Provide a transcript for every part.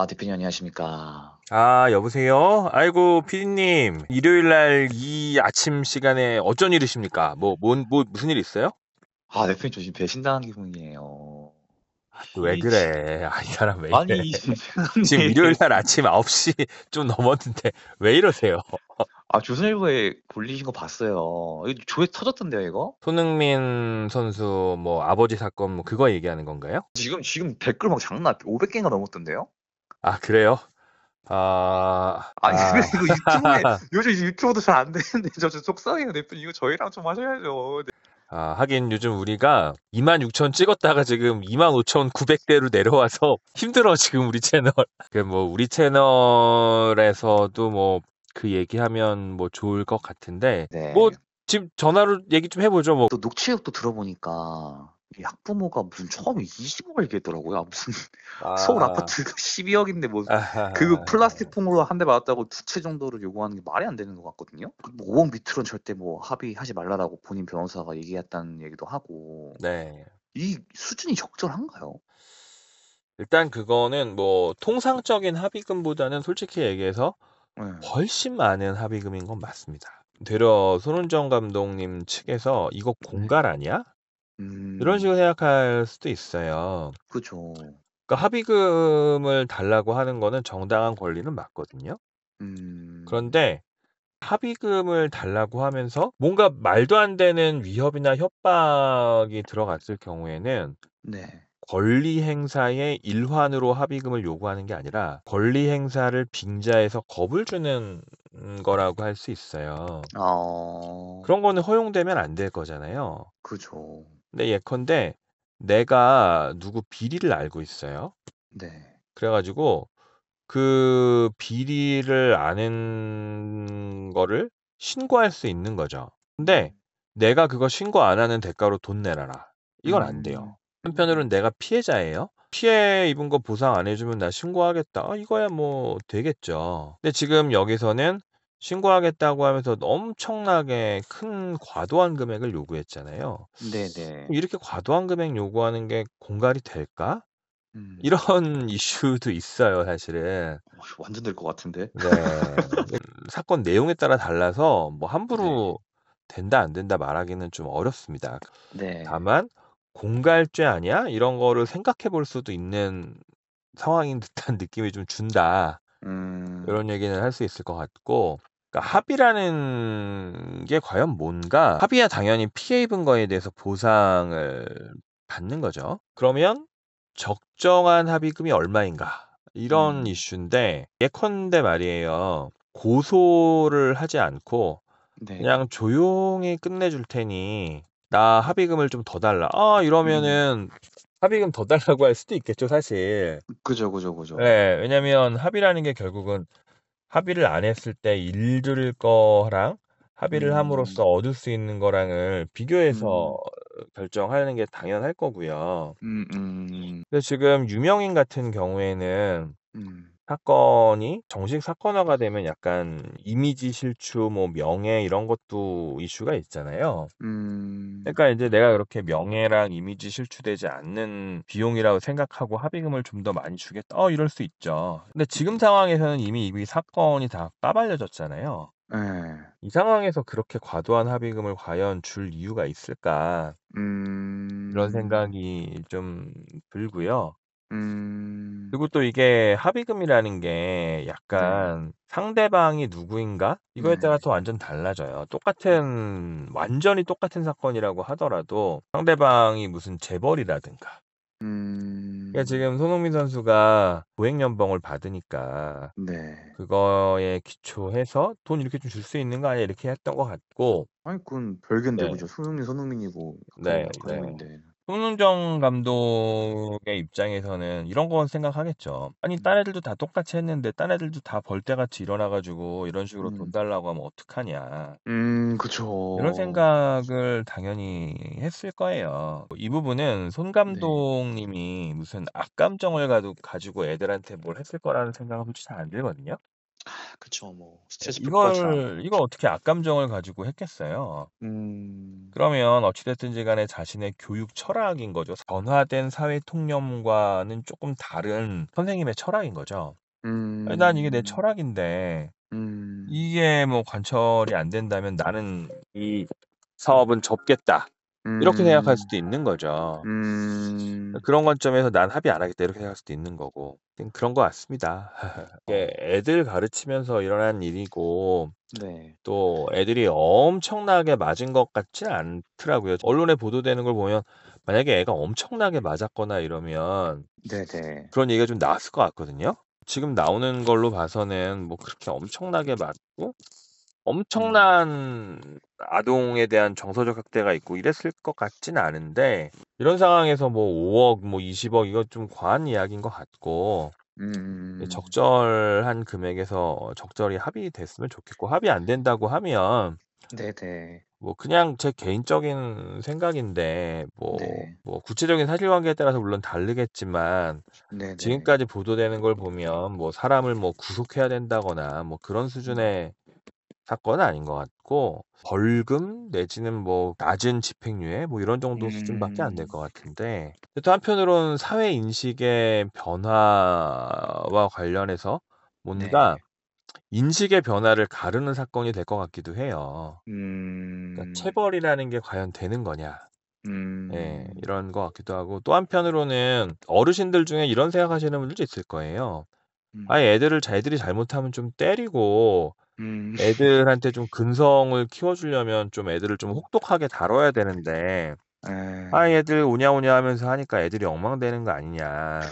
아, 대표님 안녕하십니까. 아, 여보세요? 아이고, 피디님. 일요일 날 이 아침 시간에 어쩐 일이십니까? 뭐, 뭔, 뭐, 무슨 일 있어요? 아, 대표님 저 지금 배신당한 기분이에요. 왜 그래? 아, 니 사람 왜 그래? 아니, 지금 일요일 날 아침 9시 좀 넘었는데 왜 이러세요? 아, 조선일보에 올리신 거 봤어요. 이거 조회 터졌던데요, 이거? 손흥민 선수 뭐 아버지 사건 뭐 그거 얘기하는 건가요? 지금, 지금 댓글 막 장난 500개가 넘었던데요? 아, 그래요? 아. 아니, 아. 근데 이거 유튜에 요즘 유튜브도 잘 안 되는데, 저 좀 속상해요, 대표 네 이거 저희랑 좀 하셔야죠. 네. 아, 하긴 요즘 우리가 26,000 찍었다가 지금 25,900대로 내려와서 힘들어, 지금 우리 채널. 그, 뭐, 우리 채널에서도 뭐, 그 얘기하면 뭐 좋을 것 같은데, 네. 뭐, 지금 전화로 얘기 좀 해보죠, 뭐. 또 녹취록도 들어보니까 약부모가 무슨 처음 에 20억을 얘기더라고요 아, 무슨 아. 서울 아파트가 12억인데 뭐아그 아, 아. 플라스틱 폼으로 한대 맞았다고 두 채 정도를 요구하는 게 말이 안 되는 것 같거든요. 그 뭐 5억 밑으로는 절대 뭐 합의하지 말라라고 본인 변호사가 얘기했다는 얘기도 하고. 네. 이 수준이 적절한가요? 일단 그거는 뭐 통상적인 합의금보다는 솔직히 얘기해서 네. 훨씬 많은 합의금인 건 맞습니다. 되려 손은정 감독님 측에서 이거 네. 공갈 아니야? 이런 음. 식으로 생각할 수도 있어요. 그죠. 그러니까 합의금을 달라고 하는 거는 정당한 권리는 맞거든요. 음. 그런데 합의금을 달라고 하면서 뭔가 말도 안 되는 위협이나 협박이 들어갔을 경우에는 네. 권리 행사의 일환으로 합의금을 요구하는 게 아니라 권리 행사를 빙자해서 겁을 주는 거라고 할 수 있어요. 어. 그런 거는 허용되면 안 될 거잖아요. 그죠. 근데 네, 예컨대 내가 누구 비리를 알고 있어요. 네. 그래 가지고 그 비리를 아는 거를 신고할 수 있는 거죠. 근데 음. 내가 그거 신고 안 하는 대가로 돈 내라라. 이건 안 돼요. 음. 한편으로는 내가 피해자예요. 피해 입은 거 보상 안 해주면 나 신고하겠다. 아, 이거야 뭐 되겠죠. 근데 지금 여기서는 신고하겠다고 하면서 엄청나게 큰 과도한 금액을 요구했잖아요. 네네. '이렇게 과도한 금액 요구하는 게 공갈이 될까?' 음. 이런 이슈도 있어요 사실은. 어, 완전 될 것 같은데. 네. 음, 사건 내용에 따라 달라서 뭐 함부로 네. 된다 안 된다 말하기는 좀 어렵습니다. 네. 다만 '공갈죄 아니야?' 이런 거를 생각해 볼 수도 있는 상황인 듯한 느낌이 좀 준다. 음. 이런 얘기는 할 수 있을 것 같고 그러니까 합의라는 게 과연 뭔가 합의야 당연히 피해 입은 거에 대해서 보상을 받는 거죠. 그러면 적정한 합의금이 얼마인가 이런 음. 이슈인데 예컨대 말이에요. 고소를 하지 않고 네. 그냥 조용히 끝내줄 테니 나 합의금을 좀 더 달라. 아 이러면은 음. 합의금 더 달라고 할 수도 있겠죠, 사실. 그죠, 그죠, 그죠. 예, 왜냐면 합의라는 게 결국은 합의를 안 했을 때 잃을 거랑 합의를 음. 함으로써 얻을 수 있는 거랑을 비교해서 음. 결정하는 게 당연할 거고요. 음, 음. 음. 근데 지금 유명인 같은 경우에는 음. 사건이 정식 사건화가 되면 약간 이미지 실추 뭐 명예 이런 것도 이슈가 있잖아요. 음. 그러니까 이제 내가 그렇게 명예랑 이미지 실추되지 않는 비용이라고 생각하고 합의금을 좀 더 많이 주겠다 어 이럴 수 있죠. 근데 지금 상황에서는 이미 이미 사건이 다 까발려졌잖아요. 예. 이 상황에서 그렇게 과도한 합의금을 과연 줄 이유가 있을까 이런 음. 생각이 좀 들고요. 음. 그리고 또 이게 합의금이라는 게 네. 약간 상대방이 누구인가? 이거에 따라 서 음. 완전 달라져요. 똑같은 완전히 똑같은 사건이라고 하더라도 상대방이 무슨 재벌이라든가 그러니까 음. 지금 손흥민 선수가 보행 연봉을 받으니까 네. 그거에 기초해서 돈 이렇게 좀 줄 수 있는 거 아니야? 이렇게 했던 것 같고 아니 그건 별개인데 네. 그죠? 손흥민 손흥민이고 네, 네. 송윤정 감독의 입장에서는 이런 건 생각하겠죠. 아니 음. 딴애들도 다 똑같이 했는데 딴애들도 다 벌떼같이 일어나 가지고 이런 식으로 돈 음. 달라고 하면 어떡하냐. 음, 이런 생각을 당연히 했을 거예요. 이 부분은 손 네. 감독님이 무슨 악감정을 가 가지고 애들한테 뭘 했을 거라는 생각은 솔직히 잘안 들거든요. 아 그쵸. 뭐 예, 스트레스 이걸 이걸 어떻게 악감정을 가지고 했겠어요? 음. 그러면 어찌 됐든지 간에 자신의 교육 철학인 거죠. 전화된 사회 통념과는 조금 다른 선생님의 철학인 거죠. 아니 난 이게 내 음. 철학인데 음. 이게 뭐 관철이 안 된다면 '나는 이 사업은 접겠다.' 이렇게 생각할 음. 수도 있는 거죠. 음. 그런 관점에서 난 합의 안 하겠다 이렇게 생각할 수도 있는 거고 그런 것 같습니다. 어. 애들 가르치면서 일어난 일이고 네. 또 애들이 엄청나게 맞은 것같진 않더라고요. 언론에 보도되는 걸 보면 만약에 애가 엄청나게 맞았거나 이러면 네네. 그런 얘기가 좀 나왔을 것 같거든요. 지금 나오는 걸로 봐서는 뭐 그렇게 엄청나게 맞고 음. 엄청난 아동에 대한 정서적 학대가 있고 이랬을 것 같진 않은데 이런 상황에서 뭐 5억 뭐 20억 이거 좀 과한 이야기인 것 같고 음... 적절한 금액에서 적절히 합의됐으면 좋겠고 합의 안 된다고 하면 네네 뭐 그냥 제 개인적인 생각인데 뭐, 네. 뭐 구체적인 사실관계에 따라서 물론 다르겠지만 네네. 지금까지 보도되는 걸 보면 뭐 사람을 뭐 구속해야 된다거나 뭐 그런 수준의 사건은 아닌 것 같고 벌금 내지는 뭐 낮은 집행유예 뭐 이런 정도 수준밖에 안 될것 음. 같은데 또 한편으로는 사회 인식의 변화와 관련해서 뭔가 네. 인식의 변화를 가르는 사건이 될 것 같기도 해요. 그러니까 음. 체벌이라는 게 과연 되는 거냐? 예, 음. 예, 이런 것 같기도 하고 또 한편으로는 어르신들 중에 이런 생각하시는 분들도 있을 거예요. 아, 음. 아 애들을 애들이 잘못하면 좀 때리고 음. 애들한테 좀 근성을 키워주려면 좀 애들을 좀 혹독하게 다뤄야 되는데 에. 아 애들 예. 오냐오냐 하면서 하니까 애들이 엉망되는 거 아니냐.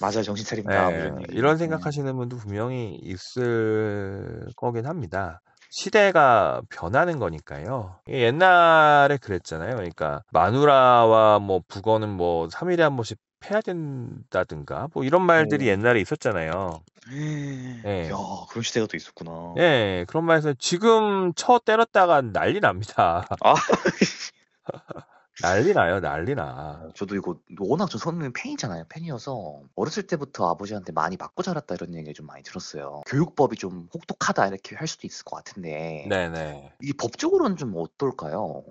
맞아 정신 차린다 네, 이런, 이런 예. 생각하시는 분도 분명히 있을 거긴 합니다. 시대가 변하는 거니까요. 옛날에 그랬잖아요. 그러니까 마누라와 뭐 북어는 뭐 3일에 한 번씩 해야 된다든가 뭐 이런 말들이 오. 옛날에 있었잖아요. 예. 야, 그런 시대가 또 있었구나. 예, 그런 말에서 지금 쳐 때렸다가 난리 납니다. 아. 난리 나요, 난리 나. 저도 이거 워낙 저 선배님 팬이잖아요. 팬이어서 어렸을 때부터 아버지한테 많이 맞고 자랐다 이런 얘기 좀 많이 들었어요. 교육법이 좀 혹독하다 이렇게 할 수도 있을 것 같은데. 네네. 이 법적으로는 좀 어떨까요?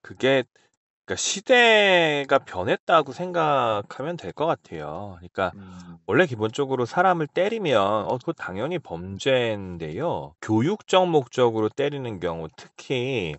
그게 그러니까 시대가 변했다고 생각하면 될 것 같아요. 그러니까 음. 원래 기본적으로 사람을 때리면 어 그거 당연히 범죄인데요. 교육적 목적으로 때리는 경우 특히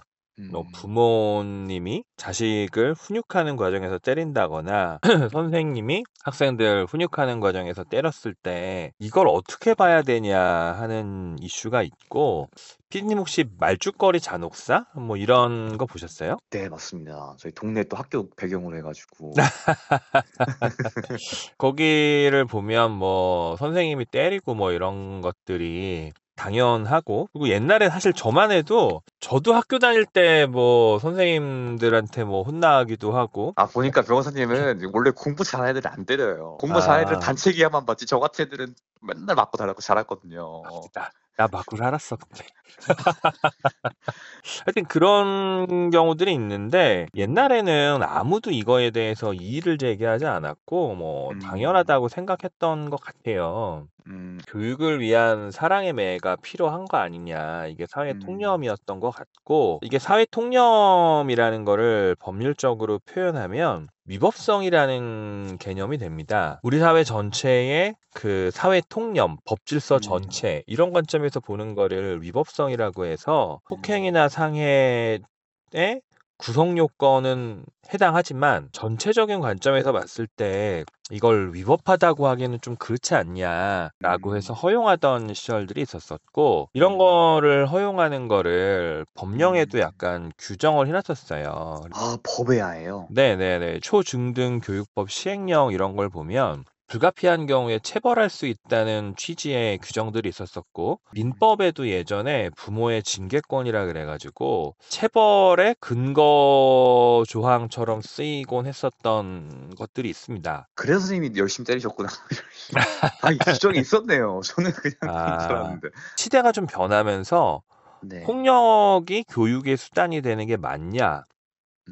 뭐 음. 부모님이 자식을 훈육하는 과정에서 때린다거나 선생님이 학생들 훈육하는 과정에서 때렸을 때 이걸 어떻게 봐야 되냐 하는 이슈가 있고 피디님 혹시 말죽거리 잔혹사 뭐 이런 거 보셨어요? 네, 맞습니다. 저희 동네 또 학교 배경으로 해가지고 거기를 보면 뭐 선생님이 때리고 뭐 이런 것들이 당연하고 그리고 옛날에 사실 저만 해도 저도 학교 다닐 때 뭐 선생님들한테 뭐 혼나기도 하고 아 보니까 변호사님은 원래 공부 잘하는 애들 안 때려요 공부 아. 잘하는 애들 단체 기합만 봤지 저 같은 애들은 맨날 맞고 달라고 잘했거든요 아, 나, 맞고 살았어 근데 하여튼 그런 경우들이 있는데 옛날에는 아무도 이거에 대해서 이의를 제기하지 않았고 뭐 음. 당연하다고 생각했던 것 같아요 음, 교육을 위한 사랑의 매가 필요한 거 아니냐. 이게 사회 음. 통념이었던 것 같고, 이게 사회 통념이라는 거를 법률적으로 표현하면 위법성이라는 개념이 됩니다. 우리 사회 전체의 그 사회 통념, 법질서 음. 전체, 이런 관점에서 보는 거를 위법성이라고 해서 음. 폭행이나 상해 에 구성 요건은 해당하지만 전체적인 관점에서 봤을 때 이걸 위법하다고 하기에는 좀 그렇지 않냐라고 해서 음. 허용하던 시절들이 있었었고 이런 음. 거를 허용하는 거를 법령에도 음. 약간 규정을 해놨었어요. 아, 법에 아예요? 네네네. 초중등 교육법 시행령 이런 걸 보면 불가피한 경우에 체벌할 수 있다는 취지의 규정들이 있었었고 민법에도 예전에 부모의 징계권이라 그래가지고 체벌의 근거 조항처럼 쓰이곤 했었던 것들이 있습니다. 그래서 선생님이 열심히 때리셨구나. 아, 이 규정이 있었네요. 저는 그냥 아, 알았는데. 시대가 좀 변하면서 네. 폭력이 교육의 수단이 되는 게 맞냐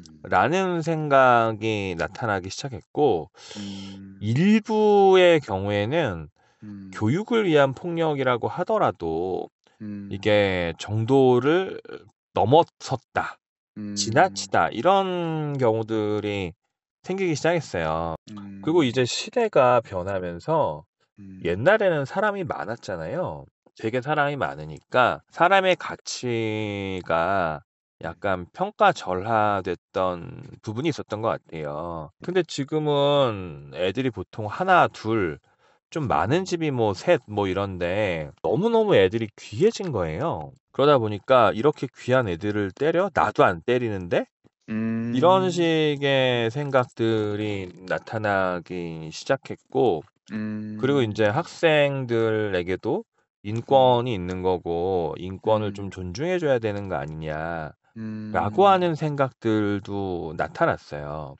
음. 라는 생각이 나타나기 시작했고 음. 일부의 경우에는 음. 교육을 위한 폭력이라고 하더라도 음. 이게 정도를 넘어섰다 음. 지나치다 이런 경우들이 생기기 시작했어요 그리고 이제 음. 시대가 변하면서 옛날에는 사람이 많았잖아요 되게 사람이 많으니까 사람의 가치가 약간 평가절하됐던 부분이 있었던 것 같아요. 근데 지금은 애들이 보통 하나, 둘, 좀 많은 집이 뭐 셋, 뭐 이런데 너무너무 애들이 귀해진 거예요. 그러다 보니까 이렇게 귀한 애들을 때려? 나도 안 때리는데? 이런 음. 식의 생각들이 나타나기 시작했고 그리고 음. 이제 학생들에게도 인권이 음. 있는 거고 인권을 좀 존중해 줘야 되는 거 아니냐. 라고 음. 하는 생각들도 나타났어요.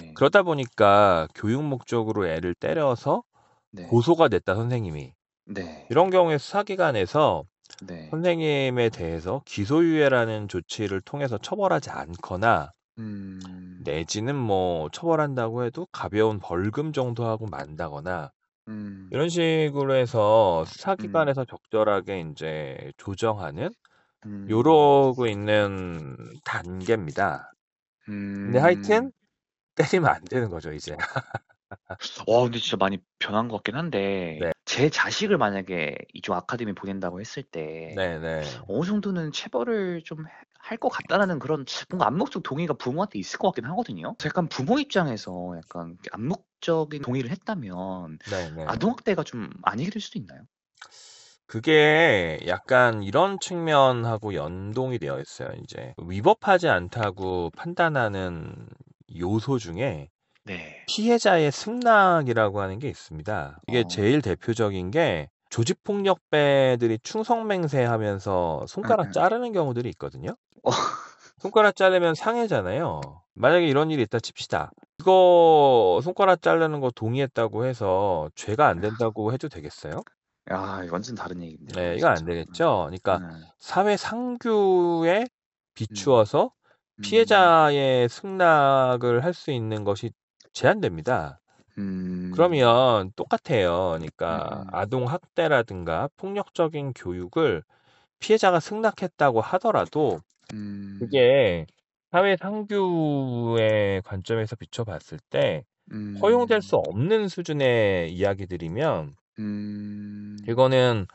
네. 그러다 보니까 교육 목적으로 애를 때려서 네. 고소가 됐다, 선생님이. 네. 이런 경우에 수사기관에서 네. 선생님에 대해서 기소유예라는 조치를 통해서 처벌하지 않거나 음. 내지는 뭐 처벌한다고 해도 가벼운 벌금 정도 하고 만다거나 음. 이런 식으로 해서 음. 수사기관에서 적절하게 이제 조정하는 음. 요러고 있는 단계입니다. 음. 근데 하여튼 음. 때리면 안 되는 거죠, 이제. 와, 어, 근데 진짜 많이 변한 것 같긴 한데 네. 제 자식을 만약에 이쪽 아카데미 보낸다고 했을 때 네, 네. 어느 정도는 체벌을 좀 할 것 같다라는 그런 뭔가 암묵적 동의가 부모한테 있을 것 같긴 하거든요. 약간 부모 입장에서 약간 암묵적인 동의를 했다면 아동학대가 좀 아니게 될 수도 있나요? 그게 약간 이런 측면하고 연동이 되어 있어요. 이제 위법하지 않다고 판단하는 요소 중에 네. 피해자의 승낙이라고 하는 게 있습니다. 이게 어. 제일 대표적인 게 조직폭력배들이 충성맹세하면서 손가락 음. 자르는 경우들이 있거든요. 어. 손가락 자르면 상해잖아요. 만약에 이런 일이 있다 칩시다. 이거 손가락 자르는 거 동의했다고 해서 죄가 안 아. 된다고 해도 되겠어요? 아, 완전 다른 얘기인데요, 네, 이거 안 진짜. 되겠죠. 그러니까 네. 사회 상규에 음. 비추어서 음. 피해자의 승낙을 할 수 있는 것이 제한됩니다. 음. 그러면 똑같아요. 그러니까 음. 아동 학대라든가 폭력적인 교육을 피해자가 승낙했다고 하더라도 음. 그게 사회 상규의 관점에서 비춰봤을 때 허용될 수 음. 없는 수준의 이야기들이면 음. 이거는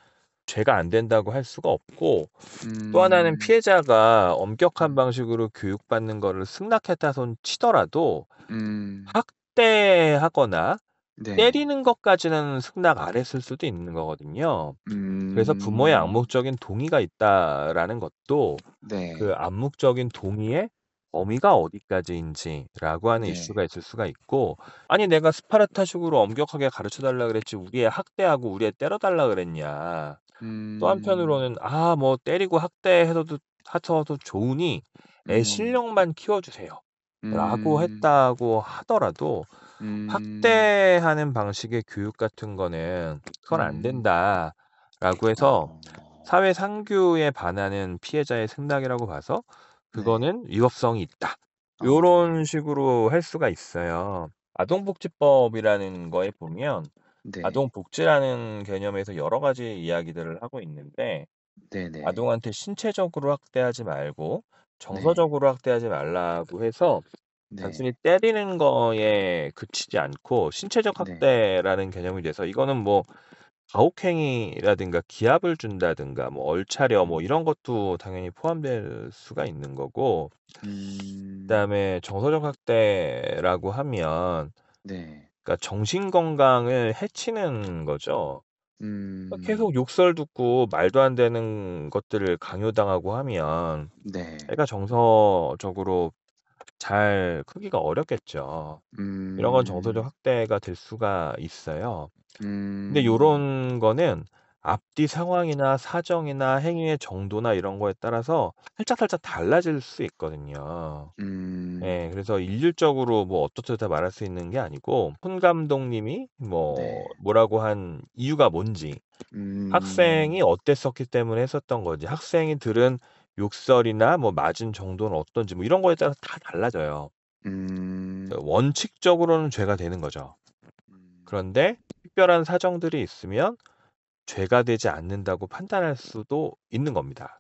죄가 안 된다고 할 수가 없고 음... 또 하나는 피해자가 엄격한 방식으로 교육받는 거를 승낙했다 손 치더라도 음... 학대하거나 네. 때리는 것까지는 승낙 안 했을 수도 있는 거거든요. 음... 그래서 부모의 음. 암묵적인 동의가 있다라는 것도 네. 그 암묵적인 동의에 범위가 어디까지인지라고 하는 네. 이슈가 있을 수가 있고 아니 내가 스파르타식으로 엄격하게 가르쳐 달라 그랬지 우리 의 학대하고 우리 의 때려 달라 그랬냐 음... 또 한편으로는 아 뭐 때리고 학대해서도 하셔도 좋으니 애 음. 실력만 키워주세요 음... 라고 했다고 하더라도 음... 학대하는 방식의 교육 같은 거는 그건 안 음. 된다라고 해서 어. 사회 상규에 반하는 피해자의 생각이라고 봐서 네. 그거는 위법성이 있다. 이 아. 요런 식으로 할 수가 있어요. 아동복지법이라는 거에 보면 네. 아동복지라는 개념에서 여러 가지 이야기들을 하고 있는데 네네. 아동한테 신체적으로 학대하지 말고 네. 정서적으로 학대하지 말라고 해서 네. 단순히 때리는 거에 그치지 않고 신체적 네. 학대라는 개념이 돼서 이거는 뭐 가혹행위라든가 기합을 준다든가 뭐 얼차려 뭐 음. 이런 것도 당연히 포함될 수가 있는 거고 음. 그다음에 정서적 학대라고 하면 네. 그러니까 정신 건강을 해치는 거죠. 그러니까 음. 계속 욕설 듣고 말도 안 되는 것들을 강요당하고 하면 네. 애가 정서적으로 잘 크기가 어렵겠죠. 이런 건 정서적 음. 확대가 될 수가 있어요. 근데 음. 요런 거는 앞뒤 상황이나 사정이나 행위의 정도나 이런 거에 따라서 살짝살짝 달라질 수 있거든요. 예, 음. 그래서 일률적으로 뭐 어떻다 말할 수 있는 게 아니고, 손 감독님이 뭐 네. 뭐라고 한 이유가 뭔지, 음. 학생이 어땠었기 때문에 했었던 거지, 학생이 들은 욕설이나 뭐 맞은 정도는 어떤지 뭐 이런 거에 따라서 다 달라져요. 음. 원칙적으로는 죄가 되는 거죠. 음. 그런데 특별한 사정들이 있으면 죄가 되지 않는다고 판단할 수도 있는 겁니다.